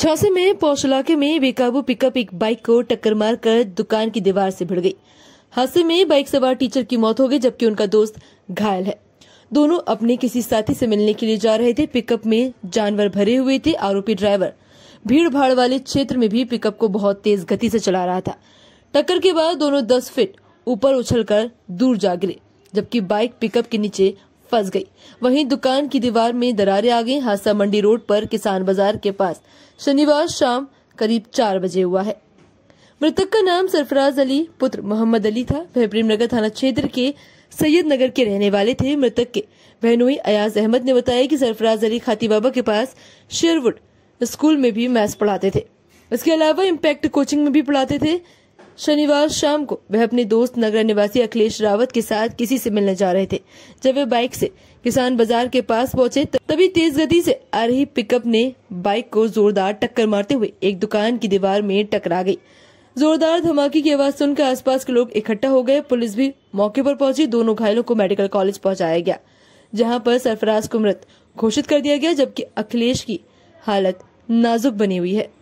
झांसी में पौष इलाके में बेकाबू पिकअप एक बाइक को टक्कर मारकर दुकान की दीवार से भिड़ गई हादसे में बाइक सवार टीचर की मौत हो गई जबकि उनका दोस्त घायल है दोनों अपने किसी साथी से मिलने के लिए जा रहे थे पिकअप में जानवर भरे हुए थे आरोपी ड्राइवर भीड़ भाड़ वाले क्षेत्र में भी पिकअप को बहुत तेज गति से चला रहा था टक्कर के बाद दोनों दस फीट ऊपर उछलकर दूर जा गिरे जबकि बाइक पिकअप के नीचे फंस गई वहीं दुकान की दीवार में दरारें आ गई हादसा मंडी रोड पर किसान बाजार के पास शनिवार शाम करीब चार बजे हुआ है मृतक का नाम सरफराज अली पुत्र मोहम्मद अली था वह प्रेमनगर थाना क्षेत्र के सैयद नगर के रहने वाले थे मृतक के बहनोई अयाज अहमद ने बताया कि सरफराज अली खाती बाबा के पास शेरवुड स्कूल में भी मैथ्स पढ़ाते थे इसके अलावा इम्पैक्ट कोचिंग में भी पढ़ाते थे शनिवार शाम को वह अपने दोस्त नगर निवासी अखिलेश रावत के साथ किसी से मिलने जा रहे थे जब वे बाइक से किसान बाजार के पास पहुंचे तभी तेज गति से आ रही पिकअप ने बाइक को जोरदार टक्कर मारते हुए एक दुकान की दीवार में टकरा गई जोरदार धमाके की आवाज सुनकर आसपास के लोग इकट्ठा हो गए पुलिस भी मौके पर पहुंची दोनों घायलों को मेडिकल कॉलेज पहुंचाया गया जहां पर सरफराज को मृत घोषित कर दिया गया जबकि अखिलेश की हालत नाजुक बनी हुई है